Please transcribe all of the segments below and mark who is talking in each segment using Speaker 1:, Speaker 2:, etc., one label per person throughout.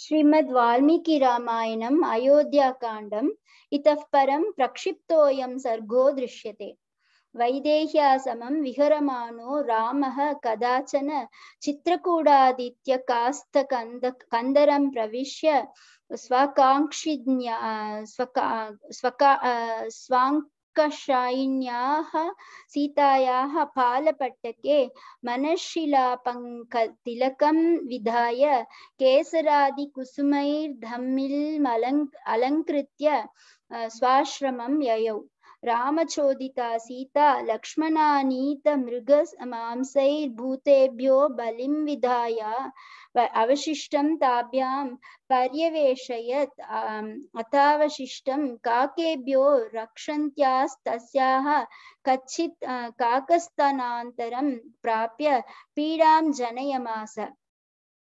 Speaker 1: श्रीमद् वाल्मीकि रामायणम् अयोध्याकाण्डम् इतः परं प्रक्षिप्तोऽयं सर्गो दृश्यते वैदेह्यासमं विहरमाणो रामः कदाचन चित्रकूडादित्यकास्तकन्द प्रविश्य स्वकाङ्क्षिज्ञा स्वका स्वका स्वाङ् कषायिण्याः सीतायाः पालपट्टके मनःशिलापङ्कतिलकं विधाय केसरादिकुसुमैर्धम्मिल्मलङ् अलङ्कृत्य स्वाश्रमं ययौ रामचोदिता सीता लक्ष्मणानीतमृगमांसैर्भूतेभ्यो बलिं विधाय अवशिष्टं ताभ्यां पर्यवेशयत् अथावशिष्टं काकेभ्यो रक्षन्त्यास्तस्याः कच्चित् काकस्तनान्तरं प्राप्य पीडां जनयमास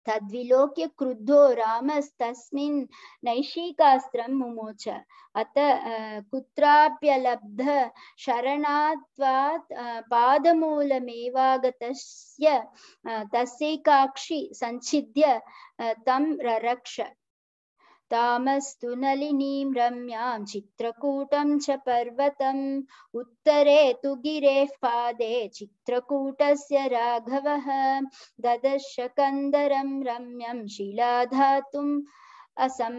Speaker 1: तद्विलोक्य क्रुद्धो रामस्तस्मिन् नैशिकास्त्रं मुमोच अत कुत्राप्यलब्ध शरणात्वात् पादमूलमेवागतस्य तस्यैकाक्षि सञ्छिद्य तं ररक्ष तामस्तु नलिनीं रम्यां चित्रकूटं च पर्वतम् उत्तरे तु गिरेः पादे चित्रकूटस्य राघवः ददर्श कन्दरं रम्यं शिलाधातुम् असम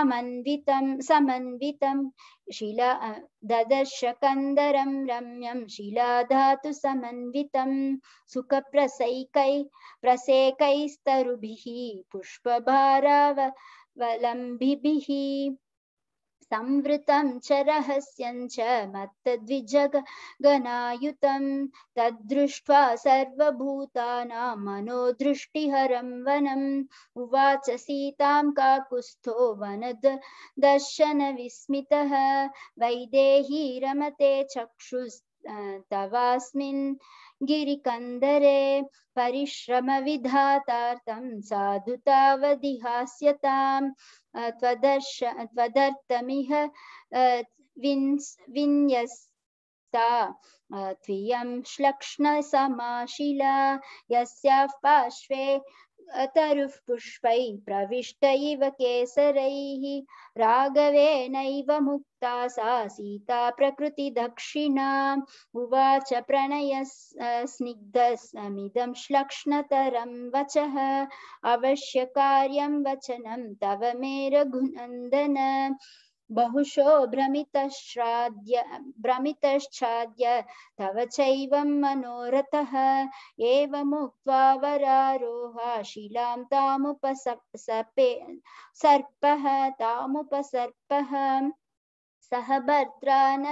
Speaker 1: अमन्वितं समन्वितं शिला ददर्श कन्दरं रम्यं शिलाधातु समन्वितं सुखप्रसैकै प्रसेकैस्तरुभिः पुष्पभाराव वलम्बिभिः संवृतं च रहस्यं च मत्तद्विजगनायुतं तद्दृष्ट्वा सर्वभूतानां मनोदृष्टिहरं वनम् उवाच सीतां काकुस्थो वनद दर्शनविस्मितः वैदेही रमते चक्षुस् तवास्मिन् गिरिकन्दरे परिश्रमविधातार्थं साधुतावदिहास्यतां त्वदर्श त्वदर्थमिह विन्स् विन्यस्ता त्वियं श्लक्ष्णसमाशिला यस्याः पार्श्वे अतरुः पुष्पैः प्रविष्ट इव केसरैः राघवेणैव मुक्ता सा सीता प्रकृतिदक्षिणा उवाच प्रणय स्निग्धसमिदं श्लक्ष्णतरं वचः अवश्यकार्यं वचनं तव मे रघुनन्दन बहुशो भ्रमित श्राद्य तव मनोरथ मनोरथः एवमुक्त्वा वरारोह शिलां तामुपसपे सर्पः तामुपसर्पः सह भद्रा न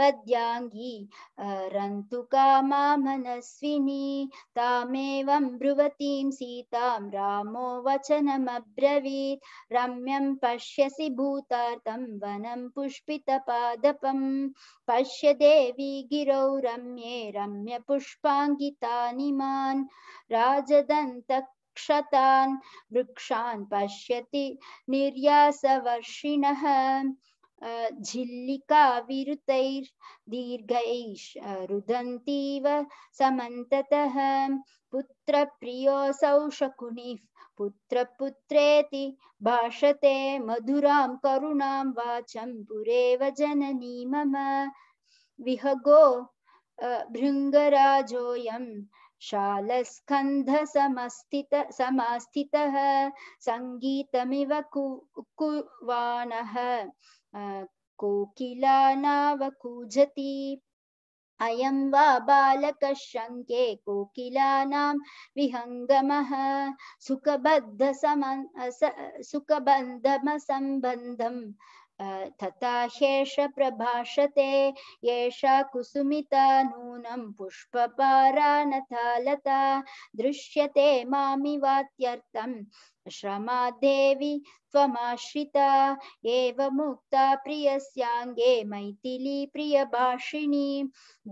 Speaker 1: वद्याङ्गी रन्तुका मा मनस्विनी तामेवं ब्रुवतीं सीतां रामो वचनमब्रवीत् रम्यं पश्यसि भूतार्तं वनं पुष्पितपादपं पश्य देवी गिरौ रम्ये रम्यपुष्पाङ्गितानिमान् राजदन्त क्षतान् वृक्षान् पश्यति निर्यासवर्षिणः झिल्लिकाविरुतैर् दीर्घैः रुदन्तीव समन्ततः पुत्रप्रियोऽसौ शकुनिः पुत्रपुत्रेति भाषते मधुरां करुणां वाचं पुरेव जननी मम विहगो भृङ्गराजोऽयं शालस्कन्धसमस्थित समास्थितः सङ्गीतमिव कु कुवानः कोकिला नाव कूजति अयं वा बालकः शङ्के कोकिलानां विहङ्गमः सुखबद्धसम सुखबन्धमसम्बन्धं तथा शेष प्रभाषते येषा कुसुमिता नूनं पुष्पपारा नथा लता दृश्यते मामिवात्यर्थं श्रमा देवी त्वमाश्रिता एव मुक्ता प्रियस्याङ्गे मैथिली प्रियभाषिणी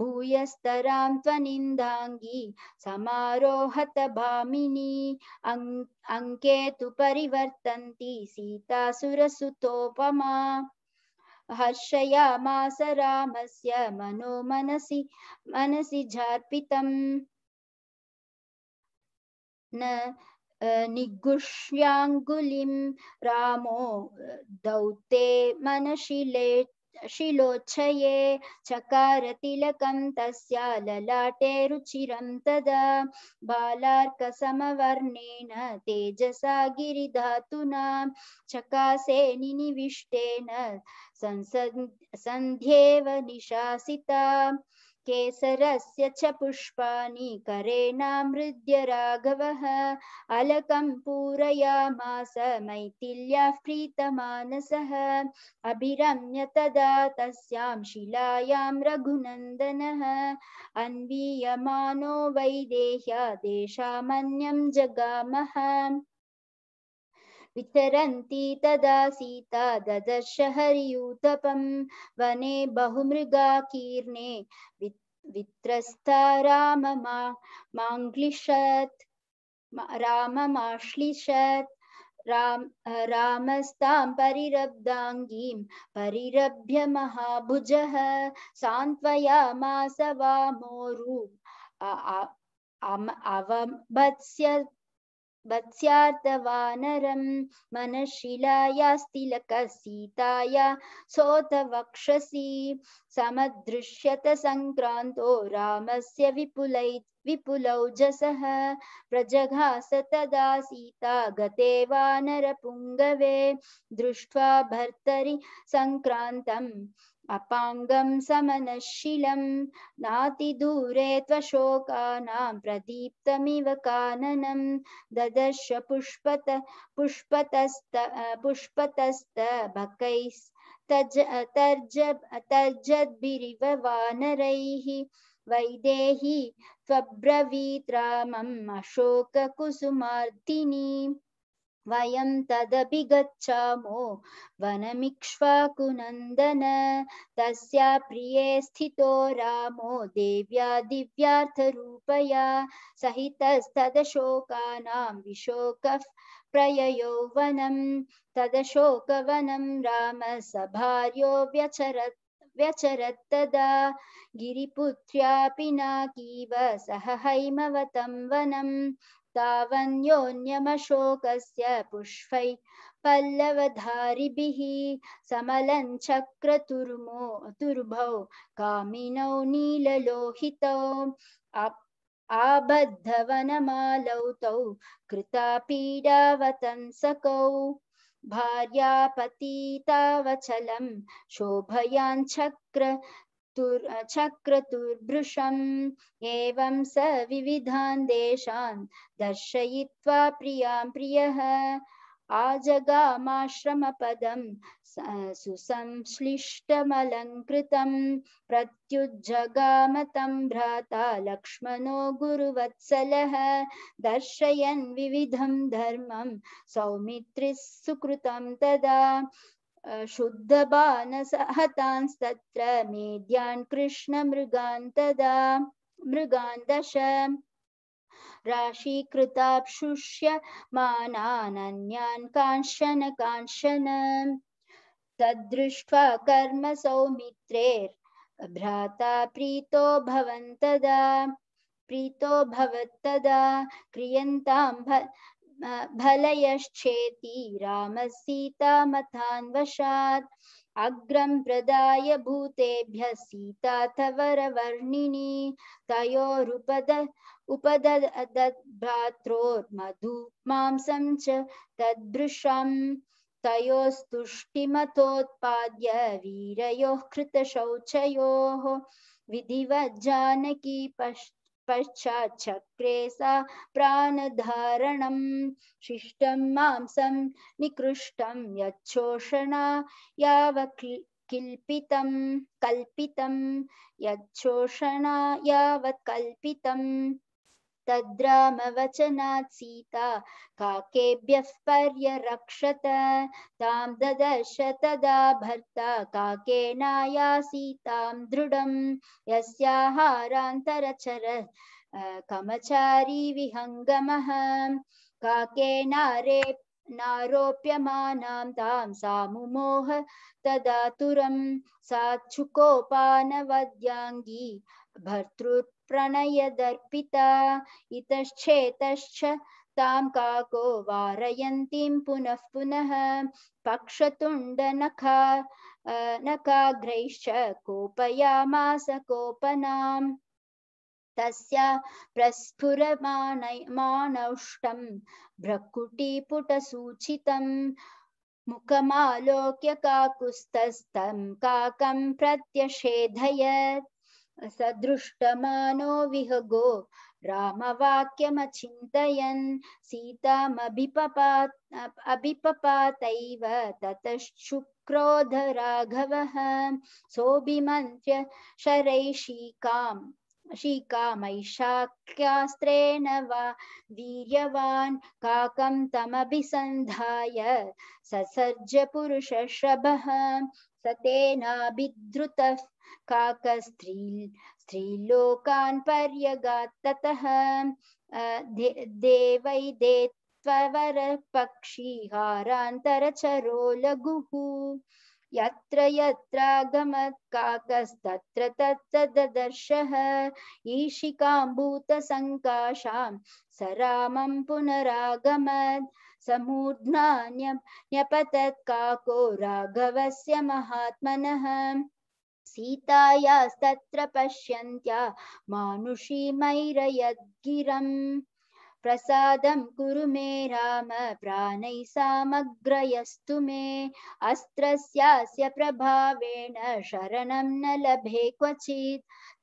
Speaker 1: भूयस्तरां त्वनिन्दाङ्गी समारोहत भामिनी अङ्के तु परिवर्तन्ति सीतासुरसुतोपमा हर्षयामास रामस्य मनो मनसि मनसि झार्पितम् न निगुष्याङ्गुलिं रामो दौते मनशिले शिलोच्छये चकारतिलकं तस्या ललाटे रुचिरं तदा बालार्कसमवर्णेन तेजसा गिरिधातुना चकासे निनिविष्टेन संसन् सन्ध्येव निशासिता केसरस्य च पुष्पाणि करेणामृद्य राघवः अलकं पूरयामास मैथिल्याः प्रीतमानसः अभिरम्य तदा तस्यां शिलायां रघुनन्दनः अन्वीयमानो वैदेह्या देशामन्यं जगामः वितरन्ति तदा सीता ददर्श हरियूतपम वने बहुमृगाकीर्णे वि वित्रस्ता राममा माङ्ग्लिषत् राममाश्लिषत् राम रामस्तां परिरब्दाङ्गीं परिरभ्य महाभुजः सान्त्वयामास वामोरु अवबत्स्य वत्स्यार्धवानरं मनशिलायास्तिलकसीताया सोतवक्षसि समदृश्यत सङ्क्रान्तो रामस्य विपुलै विपुलौजसः प्रजघास तदा सीता गते वानरपुङ्गवे दृष्ट्वा भर्तरि सङ्क्रान्तं अपाङ्गं समनशीलं नातिदूरे त्वशोकानां प्रदीप्तमिव काननं ददर्श पुष्पत पुष्पतस्त पुष्पतस्तभकैस् तज तर्ज तर्जद्भिरिव वानरैः वैदेही त्वब्रवीत् रामम् अशोककुसुमार्दिनी वयं तदपि गच्छामो वनमिक्ष्वाकुनन्दन तस्या प्रिये स्थितो रामो देव्या दिव्यार्थरूपया सहितस्तदशोकानां विशोकः प्रययो वनं तदशोकवनं रामसभार्यो व्यचरत् व्यचरत्तदा गिरिपुत्र्यापि नाकीव सह हैमवतं वनम् तावन्योन्यमशोकस्य पुष्पै पल्लवधारिभिः समलं चक्रतुर्मो तुर्भौ कामिनौ नीललोहितौ आबद्धवनमालौ तौ कृता पीडावतंसकौ भार्यापतीतावचलं शोभयाञ्चक्र चक्रतुर्भृशम् एवं स विविधान् देशान् दर्शयित्वा प्रियां प्रियः आजगामाश्रमपदं सुसंश्लिष्टमलङ्कृतं प्रत्युज्जगामतं भ्राता लक्ष्मणो गुरुवत्सलः दर्शयन् विविधं धर्मं सौमित्रिः सुकृतं तदा शुद्धबाणसहतांस्तत्र मेद्यान् कृष्णमृगान् तदा मृगान् दश राशीकृताप्शुष्य मानानन्यान् कांशन काञ्चन तद्दृष्ट्वा कर्म सौमित्रेर्भ्राता प्रीतो भवन्तदा प्रीतो भवत्तदा क्रियन्तां भलयश्चेति रामसीतामथान्वशात् अग्रं प्रदाय भूतेभ्य सीताथ वरवर्णिनी तयोरुपद उपदद्भ्रात्रोर्मधुमांसं च तद्भृशम् तयोस्तुष्टिमतोत्पाद्य वीरयोः कृतशौचयोः विधिवज्जानकी पश्च पश्चाचक्रे सा शिष्ट शिष्टं योषण निकृष्टं यच्छोषणा यावक्लि यच्छोषणा यावत् कल्पितम् तद्रामवचनात् सीता काकेभ्यः पर्यरक्षत तां ददश तदा भर्ता काकेनायासीतां दृढं यस्याहारान्तरचरः कमचारी विहङ्गमः काकेनारेप्य नारोप्यमानां तां सा मुमोह तदातुरं साक्षुकोपानवद्याङ्गी भर्तृप्रणयदर्पिता इतश्चेतश्च तां काको वारयन्तीं पुनः पुनः पक्षतुण्डनखा नखाग्रैश्च कोपयामास कोपनाम् तस्य प्रस्फुरमानौष्टं भ्रकुटीपुटसूचितं मुखमालोक्य काकुस्तस्तं काकं प्रत्यषेधयत् सदृष्टमानो विहगो रामवाक्यमचिन्तयन् सीतामभिपपात् अभिपपातैव ततश्चुक्रोधराघवः सोऽभिमन्त्र्य शरैषीकाम् शीकामैशाक्यास्त्रेण वा वीर्यवान् काकं तमभिसन्धाय ससर्ज पुरुषश्रभः स तेनाभिद्रुतः काकस्त्री स्त्रीलोकान् पर्यगात् देवै दे त्ववरपक्षीहारान्तरचरो लघुः यत्र यत्रागमत्काकस्तत्र तत्तदर्शः ईशिकाम्भूतसङ्काशां स रामं पुनरागमत् समूर्ध्ना न्यपतत्काको राघवस्य महात्मनः सीतायास्तत्र पश्यन्त्या मानुषी मैरयद्गिरम् प्रसाद कुर मे राम प्राण सामग्रयस्तु मे अस्त्र प्रभावेण शरण न लभे क्वचि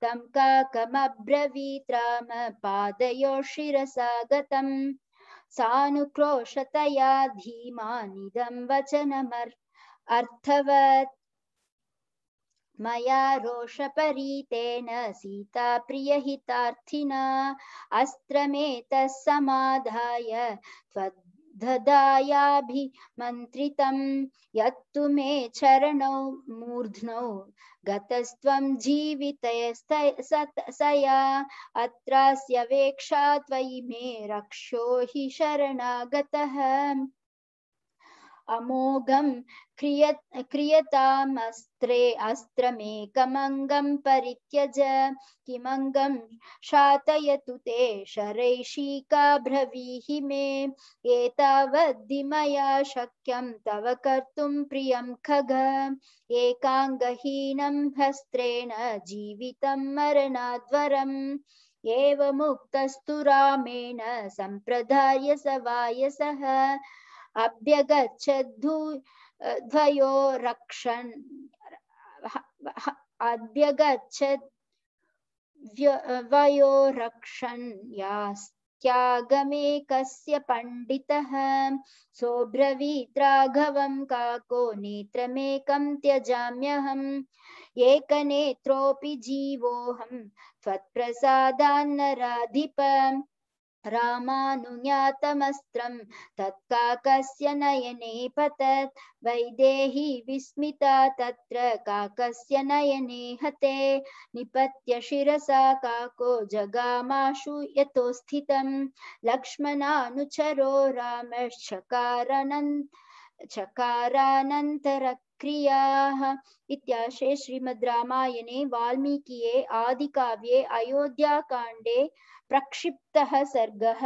Speaker 1: तम काकमब्रवीत राम पादयो शिरसा सानुक्रोशतया धीमानिदं वचनमर्थवत् मया रोषपरीतेन सीताप्रियहितार्थिना अस्त्रमेतस्समाधाय त्वद् ददायाभिमन्त्रितं यत्तु मे चरणौ मूर्ध्नौ गतस्त्वं जीवितयस्तया अत्रास्य वेक्षा त्वयि मे रक्षो हि शरणागतः अमोघम क्रिय क्रियतामस्त्रे अस्त्रमेकमङ्गं परित्यज किमङ्गं शातयतु ते शरैषीकाभ्रवीहि मे एतावद्धि मया शक्यं तव कर्तुं प्रियं खग एकाङ्गहीनं हस्त्रेण जीवितं मरणाद्वरम् एवमुक्तस्तु रामेण सम्प्रदाय स वायसः अभ्यगच्छद्धु द्वयो रक्षन् अभ्यगच्छत् वयो रक्षन् त्यागमेकस्य पण्डितः सोऽब्रवीत् काको नेत्रमेकं त्यजाम्यहम् एकनेत्रोऽपि जीवोऽहं त्वत्प्रसादान्नराधिप रामानुज्ञातमस्त्रं तत्काकस्य नयने पतत् वैदेही विस्मिता तत्र काकस्य नयने हते निपत्य शिरसा काको जगामाशु यतोस्थितं लक्ष्मणानुचरो रामश्चकारणन् चकारानन्तरक्रियाः इत्याशे श्रीमद् रामायणे वाल्मीकिये आदिकाव्ये अयोध्याकाण्डे प्रक्षिप्तः सर्गः